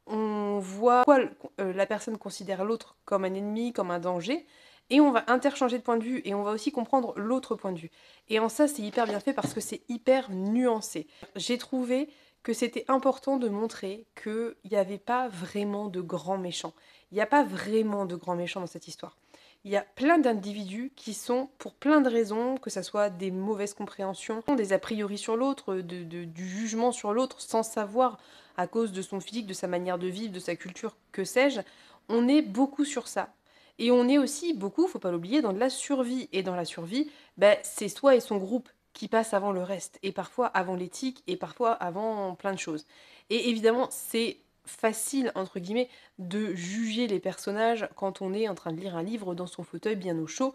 on voit quoi euh, la personne considère l'autre comme un ennemi, comme un danger, et on va interchanger de point de vue, et on va aussi comprendre l'autre point de vue. Et en ça, c'est hyper bien fait parce que c'est hyper nuancé. J'ai trouvé que c'était important de montrer qu'il n'y avait pas vraiment de grands méchants. Il n'y a pas vraiment de grands méchants dans cette histoire il y a plein d'individus qui sont, pour plein de raisons, que ce soit des mauvaises compréhensions, des a priori sur l'autre, du jugement sur l'autre, sans savoir à cause de son physique, de sa manière de vivre, de sa culture, que sais-je, on est beaucoup sur ça. Et on est aussi beaucoup, faut pas l'oublier, dans de la survie. Et dans la survie, ben, c'est soi et son groupe qui passent avant le reste, et parfois avant l'éthique, et parfois avant plein de choses. Et évidemment, c'est facile, entre guillemets, de juger les personnages quand on est en train de lire un livre dans son fauteuil bien au chaud.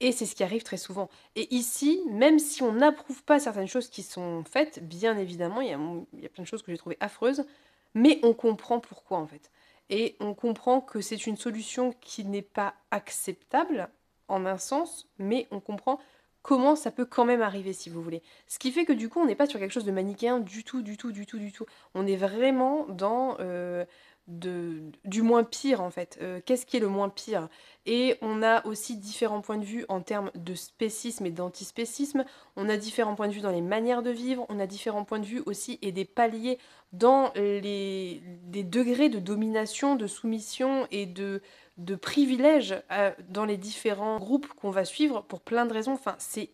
Et c'est ce qui arrive très souvent. Et ici, même si on n'approuve pas certaines choses qui sont faites, bien évidemment, il y, a, plein de choses que j'ai trouvées affreuses, mais on comprend pourquoi en fait. Et on comprend que c'est une solution qui n'est pas acceptable en un sens, mais on comprend comment ça peut quand même arriver si vous voulez. Ce qui fait que du coup on n'est pas sur quelque chose de manichéen du tout, du tout, du tout, du tout. On est vraiment dans euh, de, du moins pire en fait. Euh, qu'est-ce qui est le moins pire Et on a aussi différents points de vue en termes de spécisme et d'antispécisme. On a différents points de vue dans les manières de vivre. On a différents points de vue aussi et des paliers dans les, des degrés de domination, de soumission et de de privilèges euh, dans les différents groupes qu'on va suivre pour plein de raisons. Enfin, c'est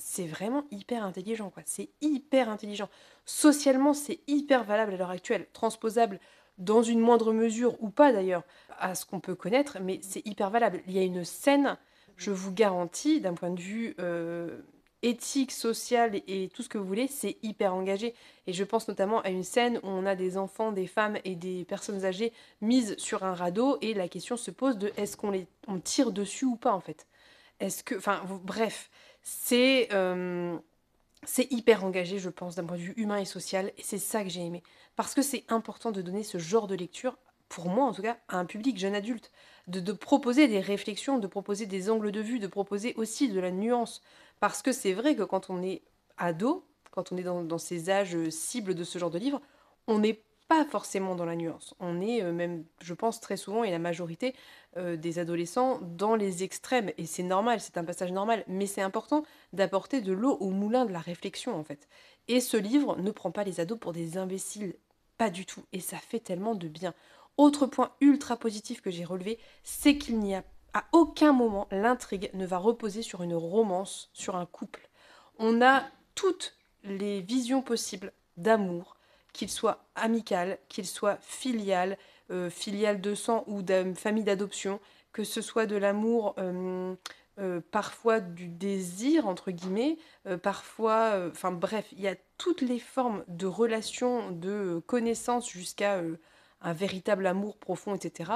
c'est vraiment hyper intelligent, quoi. C'est hyper intelligent. Socialement, c'est hyper valable à l'heure actuelle, transposable dans une moindre mesure ou pas d'ailleurs à ce qu'on peut connaître, mais c'est hyper valable. Il y a une scène, je vous garantis, d'un point de vue euh, éthique, sociale et tout ce que vous voulez, c'est hyper engagé. Et je pense notamment à une scène où on a des enfants, des femmes et des personnes âgées mises sur un radeau et la question se pose de est-ce qu'on les on tire dessus ou pas en fait. Est-ce que, enfin bref, c'est euh, c'est hyper engagé, je pense, d'un point de vue humain et social, et c'est ça que j'ai aimé. Parce que c'est important de donner ce genre de lecture, pour moi en tout cas, à un public jeune adulte. De, de proposer des réflexions, de proposer des angles de vue, de proposer aussi de la nuance, parce que c'est vrai que quand on est ado, quand on est dans, ces âges euh, cibles de ce genre de livre, on n'est pas forcément dans la nuance. On est euh, même, je pense très souvent, et la majorité euh, des adolescents, dans les extrêmes. Et c'est normal, c'est un passage normal. Mais c'est important d'apporter de l'eau au moulin de la réflexion, en fait. Et ce livre ne prend pas les ados pour des imbéciles. Pas du tout. Et ça fait tellement de bien. Autre point ultra positif que j'ai relevé, c'est qu'il n'y a à aucun moment, l'intrigue ne va reposer sur une romance, sur un couple. On a toutes les visions possibles d'amour, qu'il soit amical, qu'il soit filial, euh, filial de sang ou de famille d'adoption, que ce soit de l'amour euh, euh, parfois du désir, entre guillemets, parfois, enfin bref, il y a toutes les formes de relations, de connaissances jusqu'à un véritable amour profond, etc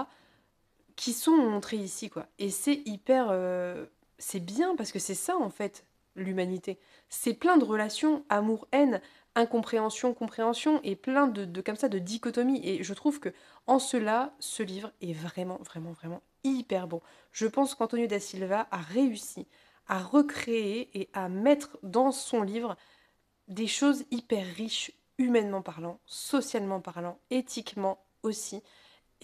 qui sont montrés ici, quoi. Et c'est hyper... Euh, c'est bien parce que c'est ça, en fait, l'humanité. C'est plein de relations, amour-haine, incompréhension, compréhension, et plein de, de, comme ça, de dichotomies. Et je trouve que, en cela, ce livre est vraiment, vraiment, vraiment hyper bon. Je pense qu'Antonio da Silva a réussi à recréer et à mettre dans son livre des choses hyper riches, humainement parlant, socialement parlant, éthiquement aussi.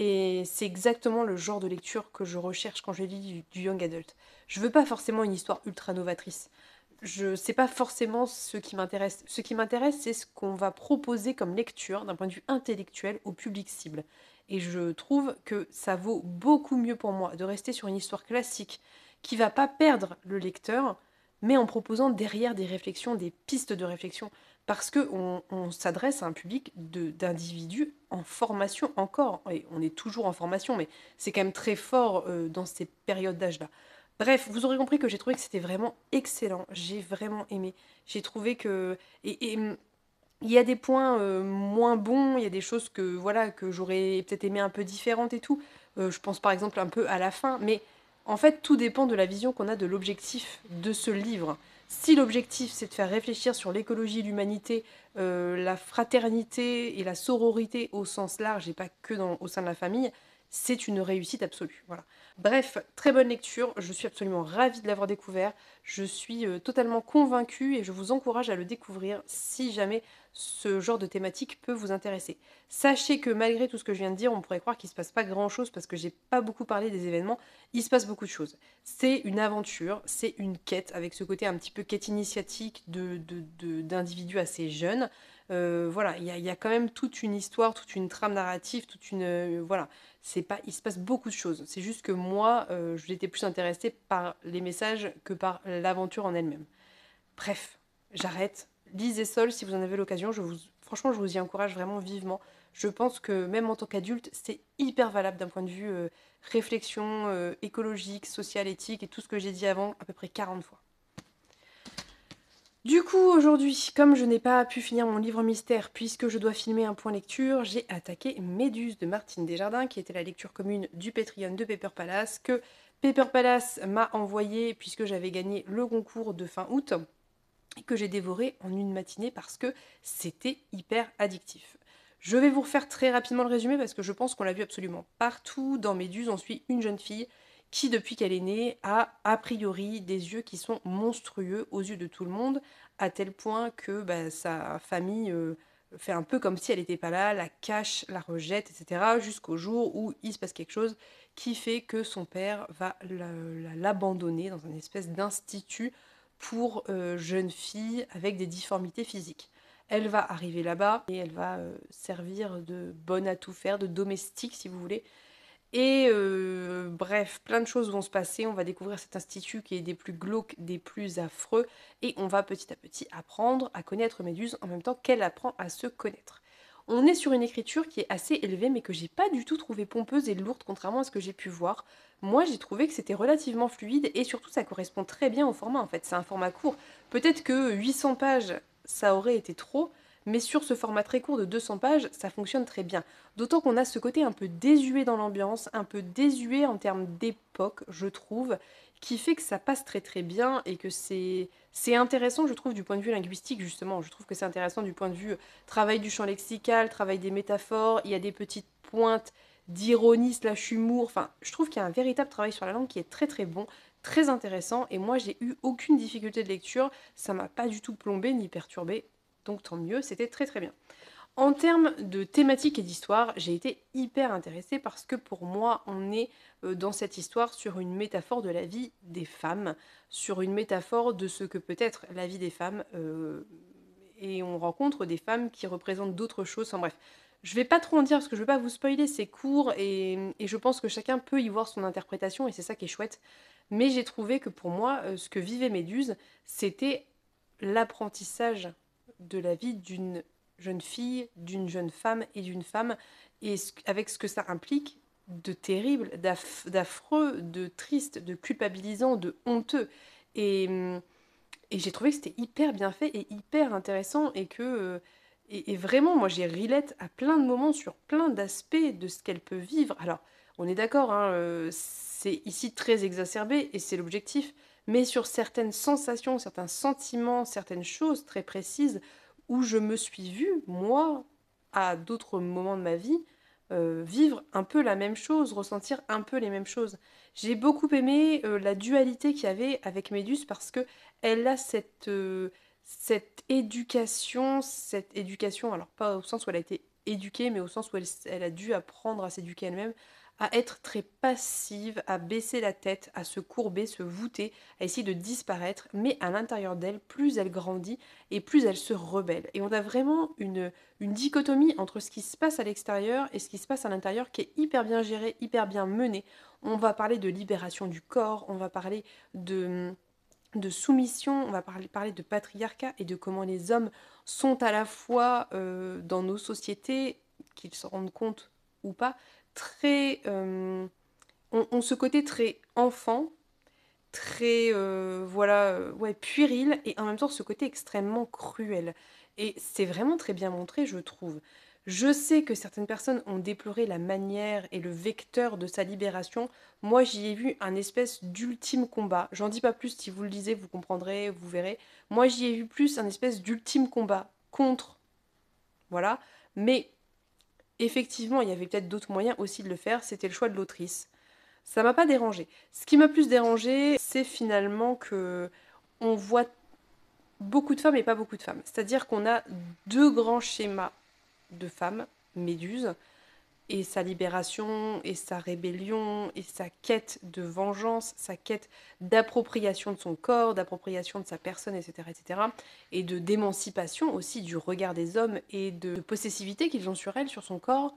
Et c'est exactement le genre de lecture que je recherche quand je lis du, du young adult. Je veux pas forcément une histoire ultra novatrice. Je sais pas forcément ce qui m'intéresse. Ce qui m'intéresse, c'est ce qu'on va proposer comme lecture d'un point de vue intellectuel au public cible. Et je trouve que ça vaut beaucoup mieux pour moi de rester sur une histoire classique qui va pas perdre le lecteur, mais en proposant derrière des réflexions, des pistes de réflexion parce qu'on on, s'adresse à un public d'individus en formation encore. Et on est toujours en formation, mais c'est quand même très fort euh, dans ces périodes d'âge-là. Bref, vous aurez compris que j'ai trouvé que c'était vraiment excellent. J'ai vraiment aimé. J'ai trouvé que... Et, hum, il y a des points euh, moins bons, il y a des choses que voilà que j'aurais peut-être aimé un peu différentes et tout. Euh, je pense par exemple un peu à la fin, mais en fait tout dépend de la vision qu'on a de l'objectif de ce livre. Si l'objectif c'est de faire réfléchir sur l'écologie, l'humanité, euh, la fraternité et la sororité au sens large et pas que dans, au sein de la famille, c'est une réussite absolue. Voilà. Bref, très bonne lecture, je suis absolument ravie de l'avoir découvert, je suis euh, totalement convaincue et je vous encourage à le découvrir si jamais ce genre de thématique peut vous intéresser. Sachez que malgré tout ce que je viens de dire, on pourrait croire qu'il ne se passe pas grand-chose parce que j'ai pas beaucoup parlé des événements, il se passe beaucoup de choses. C'est une aventure, c'est une quête avec ce côté un petit peu quête initiatique d'individus assez jeunes euh, voilà, il y, a quand même toute une histoire, toute une trame narrative, toute une euh, voilà. C'est pas, il se passe beaucoup de choses. C'est juste que moi, euh, je j'étais plus intéressée par les messages que par l'aventure en elle-même. Bref, j'arrête. Lisez Sol si vous en avez l'occasion. Je vous, franchement, je vous y encourage vraiment vivement. Je pense que même en tant qu'adulte, c'est hyper valable d'un point de vue réflexion écologique, sociale, éthique et tout ce que j'ai dit avant à peu près 40 fois. Du coup, aujourd'hui, comme je n'ai pas pu finir mon livre mystère puisque je dois filmer un point lecture, j'ai attaqué Méduse de Martine Desjardins, qui était la lecture commune du Patreon de Paper Palace, que Paper Palace m'a envoyé puisque j'avais gagné le concours de fin août et que j'ai dévoré en une matinée parce que c'était hyper addictif. Je vais vous refaire très rapidement le résumé parce que je pense qu'on l'a vu absolument partout. Dans Méduse, on suit une jeune fille qui, depuis qu'elle est née, a a priori des yeux qui sont monstrueux aux yeux de tout le monde, à tel point que bah, sa famille euh, fait un peu comme si elle n'était pas là, la cache, la rejette, etc., jusqu'au jour où il se passe quelque chose qui fait que son père va l'abandonner dans un espèce d'institut pour euh, jeunes filles avec des difformités physiques. Elle va arriver là-bas et elle va euh, servir de bonne à tout faire, de domestique si vous voulez, et euh, bref, plein de choses vont se passer. On va découvrir cet institut qui est des plus glauques, des plus affreux. Et on va petit à petit apprendre à connaître Méduse en même temps qu'elle apprend à se connaître. On est sur une écriture qui est assez élevée, mais que j'ai pas du tout trouvé pompeuse et lourde, contrairement à ce que j'ai pu voir. Moi, j'ai trouvé que c'était relativement fluide et surtout ça correspond très bien au format en fait. C'est un format court. Peut-être que 800 pages, ça aurait été trop, mais sur ce format très court de 200 pages, ça fonctionne très bien. D'autant qu'on a ce côté un peu désuet dans l'ambiance, un peu désuet en termes d'époque, je trouve, qui fait que ça passe très très bien et que c'est c'est intéressant, je trouve, du point de vue linguistique, justement. Je trouve que c'est intéressant du point de vue travail du champ lexical, travail des métaphores, il y a des petites pointes d'ironie slash humour. Enfin, je trouve qu'il y a un véritable travail sur la langue qui est très très bon, très intéressant. Et moi, j'ai eu aucune difficulté de lecture. Ça m'a pas du tout plombé ni perturbé donc tant mieux, c'était très très bien. En termes de thématique et d'histoire, j'ai été hyper intéressée parce que pour moi, on est euh, dans cette histoire sur une métaphore de la vie des femmes, sur une métaphore de ce que peut être la vie des femmes. Euh, et on rencontre des femmes qui représentent d'autres choses. En bref, je vais pas trop en dire parce que je veux pas vous spoiler, c'est court et, et je pense que chacun peut y voir son interprétation et c'est ça qui est chouette. Mais j'ai trouvé que pour moi, euh, ce que vivait Méduse, c'était l'apprentissage de la vie d'une jeune fille, d'une jeune femme et d'une femme, et avec ce que ça implique de terrible, d'affreux, de triste, de culpabilisant, de honteux. Mm, et, j'ai trouvé que c'était hyper bien fait et hyper intéressant et que... Euh, et, vraiment, moi, j'ai rilette à plein de moments sur plein d'aspects de ce qu'elle peut vivre. Alors, on est d'accord, hein, euh, c'est ici très exacerbé et c'est l'objectif mais sur certaines sensations, certains sentiments, certaines choses très précises où je me suis vue, moi, à d'autres moments de ma vie, euh, vivre un peu la même chose, ressentir un peu les mêmes choses. J'ai beaucoup aimé euh, la dualité qu'il y avait avec Médus parce que elle a euh, cette, éducation, cette éducation, alors pas au sens où elle a été éduquée, mais au sens où elle a dû apprendre à s'éduquer elle-même, à être très passive, à baisser la tête, à se courber, se voûter, à essayer de disparaître, mais à l'intérieur d'elle, plus elle grandit et plus elle se rebelle. Et on a vraiment une, dichotomie entre ce qui se passe à l'extérieur et ce qui se passe à l'intérieur qui est hyper bien géré, hyper bien mené. On va parler de libération du corps, on va parler de soumission, on va parler, de patriarcat et de comment les hommes sont à la fois euh, dans nos sociétés, qu'ils se rendent compte ou pas, très... Euh, ont, ce côté très enfant, très... Euh, voilà, euh, ouais, puéril, et en même temps ce côté extrêmement cruel. Et c'est vraiment très bien montré, je trouve. Je sais que certaines personnes ont déploré la manière et le vecteur de sa libération. Moi, j'y ai vu un espèce d'ultime combat. J'en dis pas plus, si vous le lisez, vous comprendrez, vous verrez. Moi, j'y ai vu plus un espèce d'ultime combat contre. Voilà. Mais Effectivement, il y avait peut-être d'autres moyens aussi de le faire, c'était le choix de l'autrice. Ça m'a pas dérangé. Ce qui m'a plus dérangé, c'est finalement que on voit beaucoup de femmes et pas beaucoup de femmes. C'est-à-dire qu'on a deux grands schémas de femmes, méduses, et sa libération et sa rébellion et sa quête de vengeance, sa quête d'appropriation de son corps, d'appropriation de sa personne, etc., etc., et de d'émancipation aussi du regard des hommes et de possessivité qu'ils ont sur elle, sur son corps,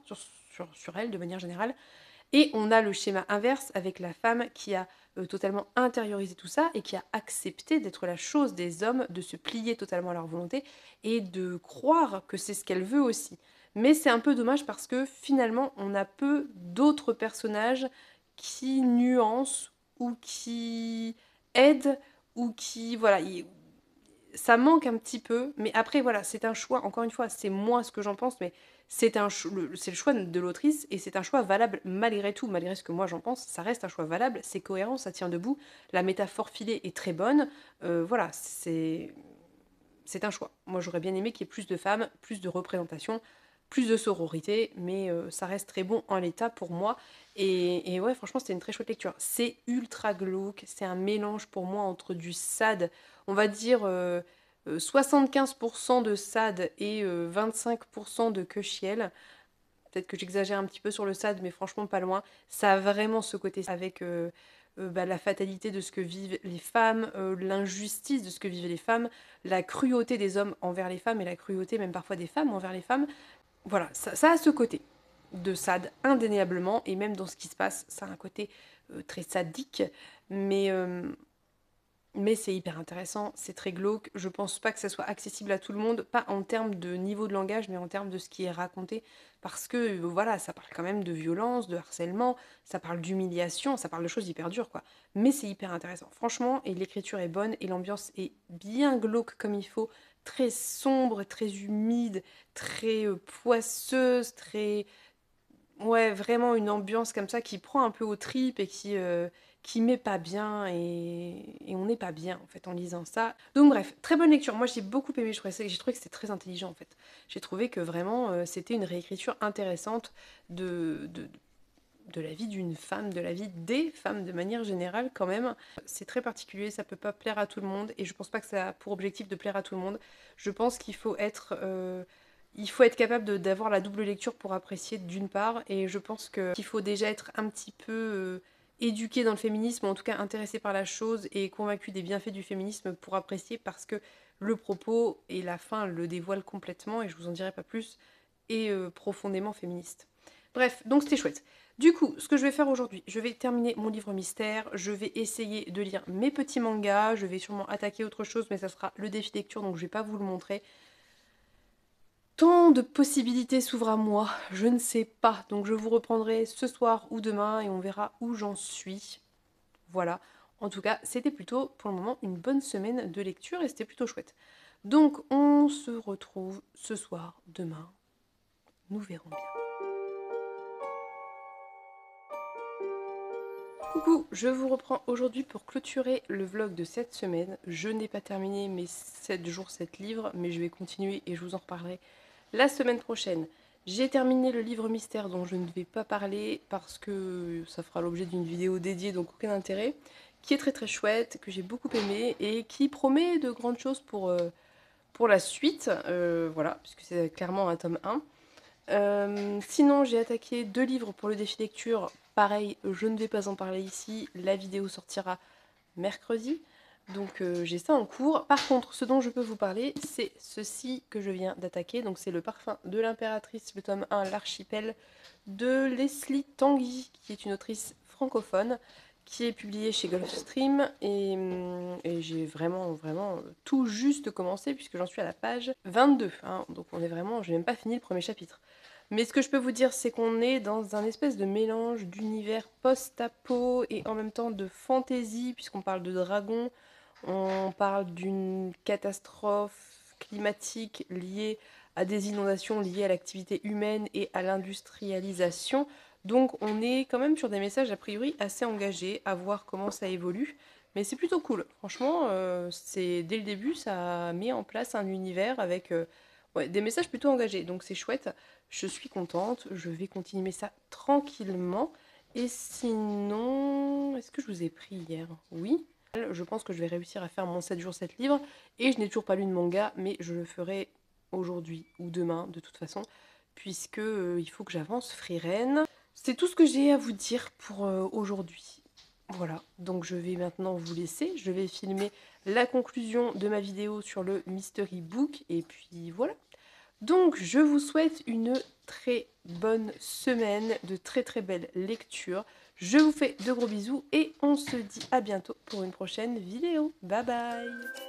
sur, elle de manière générale. Et on a le schéma inverse avec la femme qui a euh, totalement intériorisé tout ça et qui a accepté d'être la chose des hommes, de se plier totalement à leur volonté et de croire que c'est ce qu'elle veut aussi. Mais c'est un peu dommage parce que finalement, on a peu d'autres personnages qui nuancent ou qui aident ou qui. Voilà. ça manque un petit peu, mais après voilà, c'est un choix. Encore une fois, c'est moi ce que j'en pense, mais c'est c'est le choix de l'autrice et c'est un choix valable malgré tout, malgré ce que moi j'en pense. Ça reste un choix valable, c'est cohérent, ça tient debout. La métaphore filée est très bonne. Euh, voilà, c'est c'est un choix. Moi, j'aurais bien aimé qu'il y ait plus de femmes, plus de représentations plus de sororité, mais euh, ça reste très bon en l'état pour moi. Et, ouais, franchement, c'était une très chouette lecture. C'est ultra glauque, c'est un mélange pour moi entre du SAD, on va dire 75% euh, euh, de SAD et 25% de quechiel. Peut-être que j'exagère un petit peu sur le SAD, mais franchement, pas loin. Ça a vraiment ce côté avec. Bah, la fatalité de ce que vivent les femmes, l'injustice de ce que vivent les femmes, la cruauté des hommes envers les femmes et la cruauté même parfois des femmes envers les femmes, voilà, ça, a ce côté de sad indéniablement, et même dans ce qui se passe, ça a un côté euh, très sadique, mais euh, mais c'est hyper intéressant, c'est très glauque. Je pense pas que ça soit accessible à tout le monde, pas en termes de niveau de langage, mais en termes de ce qui est raconté. Parce que voilà, ça parle quand même de violence, de harcèlement, ça parle d'humiliation, ça parle de choses hyper dures, quoi. Mais c'est hyper intéressant, franchement, et l'écriture est bonne, et l'ambiance est bien glauque comme il faut, très sombre, très humide, très euh, poisseuse, très. Ouais, vraiment une ambiance comme ça qui prend un peu au tripes et qui. Euh, qui met pas bien et, on n'est pas bien en fait en lisant ça. Donc bref, très bonne lecture. Moi j'ai beaucoup aimé, je trouvais j'ai trouvé que c'était très intelligent en fait. J'ai trouvé que vraiment euh, c'était une réécriture intéressante de, de, la vie d'une femme, de la vie des femmes de manière générale quand même. C'est très particulier, ça peut pas plaire à tout le monde et je pense pas que ça a pour objectif de plaire à tout le monde. Je pense qu'il faut être euh, il faut être capable d'avoir la double lecture pour apprécier d'une part et je pense qu'il faut déjà être un petit peu euh, éduqué dans le féminisme, en tout cas intéressé par la chose et convaincue des bienfaits du féminisme pour apprécier parce que le propos et la fin le dévoilent complètement et je vous en dirai pas plus et euh, profondément féministe. Bref, donc c'était chouette. Du coup, ce que je vais faire aujourd'hui, je vais terminer mon livre mystère, je vais essayer de lire mes petits mangas, je vais sûrement attaquer autre chose, mais ça sera le défi lecture, donc je vais pas vous le montrer tant de possibilités s'ouvrent à moi, je ne sais pas. Donc je vous reprendrai ce soir ou demain et on verra où j'en suis. Voilà. En tout cas, c'était plutôt pour le moment une bonne semaine de lecture et c'était plutôt chouette. Donc on se retrouve ce soir, demain. Nous verrons bien. Coucou, je vous reprends aujourd'hui pour clôturer le vlog de cette semaine. Je n'ai pas terminé mes 7 jours, 7 livres, mais je vais continuer et je vous en reparlerai la semaine prochaine. J'ai terminé le livre mystère dont je ne vais pas parler parce que ça fera l'objet d'une vidéo dédiée, donc aucun intérêt, qui est très très chouette, que j'ai beaucoup aimé et qui promet de grandes choses pour, euh, pour la suite, euh, voilà, puisque c'est clairement un tome 1. Euh, sinon, j'ai attaqué deux livres pour le défi lecture. Pareil, je ne vais pas en parler ici, la vidéo sortira mercredi. Donc euh, j'ai ça en cours. Par contre, ce dont je peux vous parler, c'est ceci que je viens d'attaquer. Donc c'est le parfum de l'impératrice, le tome 1, l'archipel de Leslie Tanguy, qui est une autrice francophone, qui est publiée chez Gulfstream. Et, hum, j'ai vraiment, vraiment tout juste commencé, puisque j'en suis à la page 22. Hein. donc on est vraiment, n'ai même pas fini le premier chapitre. Mais ce que je peux vous dire, c'est qu'on est dans un espèce de mélange d'univers post-apo et en même temps de fantasy, puisqu'on parle de dragons, on parle d'une catastrophe climatique liée à des inondations liées à l'activité humaine et à l'industrialisation. Donc on est quand même sur des messages a priori assez engagés, à voir comment ça évolue. Mais c'est plutôt cool. Franchement, euh, c'est dès le début, ça a mis en place un univers avec euh, des messages plutôt engagés. Donc c'est chouette. Je suis contente. Je vais continuer ça tranquillement. Et sinon, est-ce que je vous ai pris hier Oui. Je pense que je vais réussir à faire mon 7 jours 7 livres. Et je n'ai toujours pas lu de manga, mais je le ferai aujourd'hui ou demain de toute façon, puisque euh, il faut que j'avance freerenne. C'est tout ce que j'ai à vous dire pour euh, aujourd'hui. Voilà, donc je vais maintenant vous laisser. Je vais filmer la conclusion de ma vidéo sur le Mystery Book. Et puis voilà. Donc je vous souhaite une très bonne semaine, de très très belles lectures. Je vous fais de gros bisous et on se dit à bientôt pour une prochaine vidéo. Bye bye